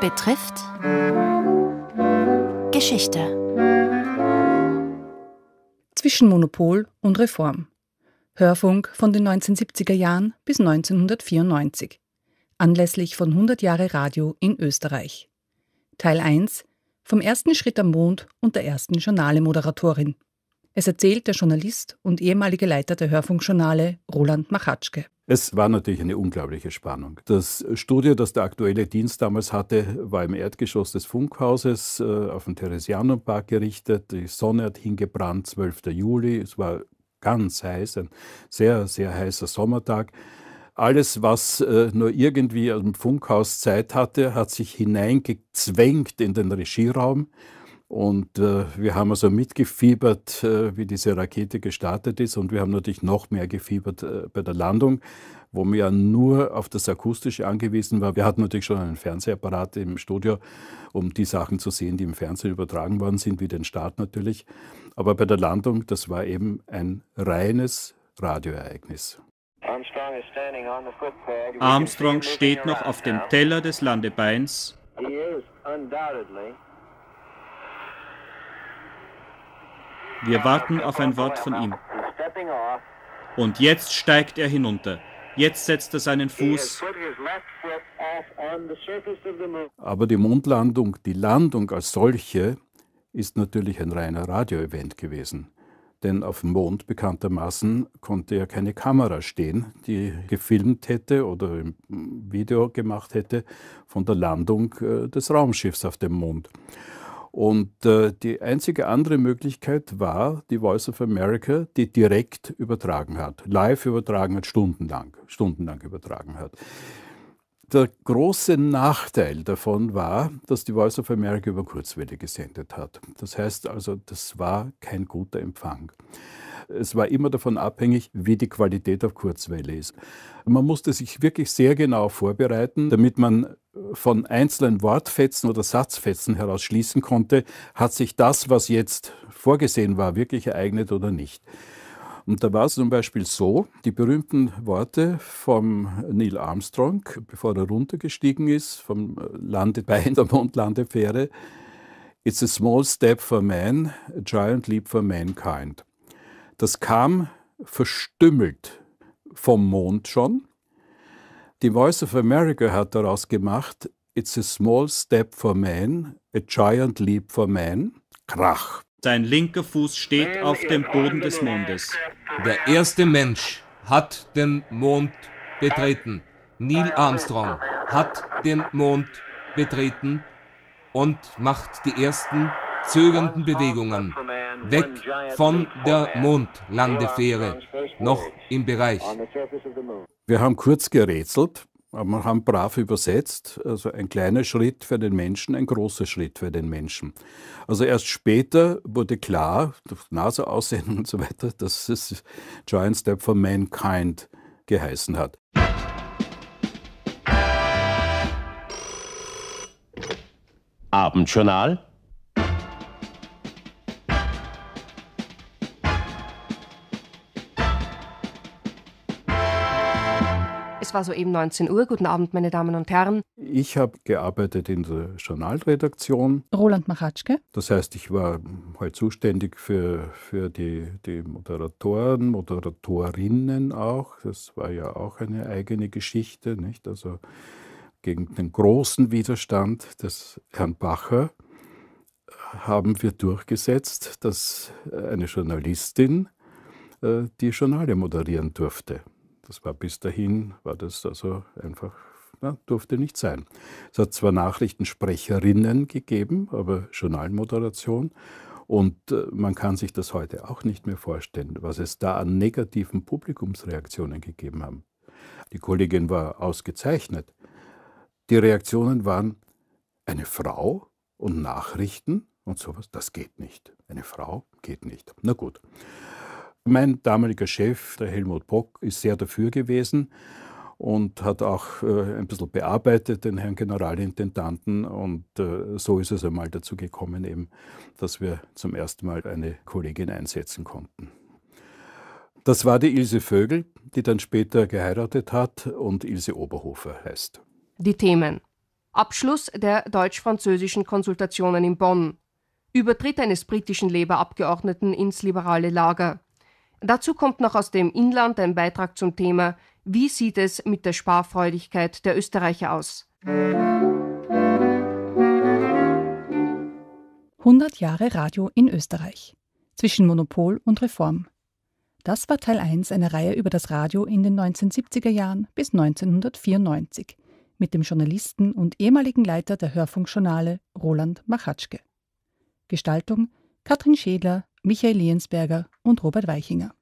betrifft Geschichte. Zwischen Monopol und Reform. Hörfunk von den 1970er Jahren bis 1994. Anlässlich von 100 Jahre Radio in Österreich. Teil 1 vom ersten Schritt am Mond und der ersten Journalemoderatorin. moderatorin es erzählt der Journalist und ehemalige Leiter der Hörfunkjournale Roland Machatschke. Es war natürlich eine unglaubliche Spannung. Das Studio, das der aktuelle Dienst damals hatte, war im Erdgeschoss des Funkhauses äh, auf den Theresianumpark gerichtet. Die Sonne hat hingebrannt, 12. Juli. Es war ganz heiß, ein sehr, sehr heißer Sommertag. Alles, was äh, nur irgendwie am Funkhaus Zeit hatte, hat sich hineingezwängt in den Regieraum und äh, wir haben also mitgefiebert, äh, wie diese Rakete gestartet ist. Und wir haben natürlich noch mehr gefiebert äh, bei der Landung, wo man ja nur auf das Akustische angewiesen war. Wir hatten natürlich schon einen Fernsehapparat im Studio, um die Sachen zu sehen, die im Fernsehen übertragen worden sind, wie den Start natürlich. Aber bei der Landung, das war eben ein reines Radioereignis. Armstrong steht noch auf dem Teller des Landebeins. He is undoubtedly Wir warten auf ein Wort von ihm. Und jetzt steigt er hinunter. Jetzt setzt er seinen Fuß. Aber die Mondlandung, die Landung als solche, ist natürlich ein reiner Radioevent gewesen. Denn auf dem Mond bekanntermaßen konnte ja keine Kamera stehen, die gefilmt hätte oder ein Video gemacht hätte von der Landung äh, des Raumschiffs auf dem Mond. Und äh, die einzige andere Möglichkeit war die Voice of America, die direkt übertragen hat, live übertragen hat, stundenlang, stundenlang übertragen hat. Der große Nachteil davon war, dass die Voice of America über Kurzwelle gesendet hat. Das heißt also, das war kein guter Empfang. Es war immer davon abhängig, wie die Qualität auf Kurzwelle ist. Man musste sich wirklich sehr genau vorbereiten, damit man äh, von einzelnen Wortfetzen oder Satzfetzen heraus schließen konnte, hat sich das, was jetzt vorgesehen war, wirklich ereignet oder nicht. Und da war es zum Beispiel so, die berühmten Worte vom Neil Armstrong, bevor er runtergestiegen ist, vom äh, Lande bei der Mondlandefähre, It's a small step for man, a giant leap for mankind. Das kam verstümmelt vom Mond schon. Die Voice of America hat daraus gemacht, It's a small step for man, a giant leap for man. Krach. Sein linker Fuß steht auf dem Boden des Mondes. Der erste Mensch hat den Mond betreten. Neil Armstrong hat den Mond betreten und macht die ersten zögernden Bewegungen weg von der Mondlandefähre, noch im Bereich. Wir haben kurz gerätselt, wir haben brav übersetzt, also ein kleiner Schritt für den Menschen, ein großer Schritt für den Menschen. Also erst später wurde klar, durch NASA-Aussendungen und so weiter, dass es Giant Step for Mankind geheißen hat. Abendjournal Es war soeben 19 Uhr. Guten Abend, meine Damen und Herren. Ich habe gearbeitet in der Journalredaktion. Roland Machatschke. Das heißt, ich war halt zuständig für, für die, die Moderatoren, Moderatorinnen auch. Das war ja auch eine eigene Geschichte, nicht? Also gegen den großen Widerstand des Herrn Bacher haben wir durchgesetzt, dass eine Journalistin äh, die Journale moderieren durfte. Das war bis dahin, war das also einfach, na, durfte nicht sein. Es hat zwar Nachrichtensprecherinnen gegeben, aber Journalmoderation. Und äh, man kann sich das heute auch nicht mehr vorstellen, was es da an negativen Publikumsreaktionen gegeben haben. Die Kollegin war ausgezeichnet. Die Reaktionen waren eine Frau und Nachrichten und sowas, das geht nicht. Eine Frau geht nicht. Na gut. Mein damaliger Chef, der Helmut Bock, ist sehr dafür gewesen und hat auch äh, ein bisschen bearbeitet, den Herrn Generalintendanten. Und äh, so ist es einmal dazu gekommen, eben, dass wir zum ersten Mal eine Kollegin einsetzen konnten. Das war die Ilse Vögel, die dann später geheiratet hat und Ilse Oberhofer heißt. Die Themen. Abschluss der deutsch-französischen Konsultationen in Bonn. Übertritt eines britischen Labour-Abgeordneten ins liberale Lager. Dazu kommt noch aus dem Inland ein Beitrag zum Thema Wie sieht es mit der Sparfreudigkeit der Österreicher aus? 100 Jahre Radio in Österreich. Zwischen Monopol und Reform. Das war Teil 1 einer Reihe über das Radio in den 1970er Jahren bis 1994 mit dem Journalisten und ehemaligen Leiter der Hörfunkjournale Roland Machatschke. Gestaltung Katrin Schädler, Michael Liensberger und Robert Weichinger.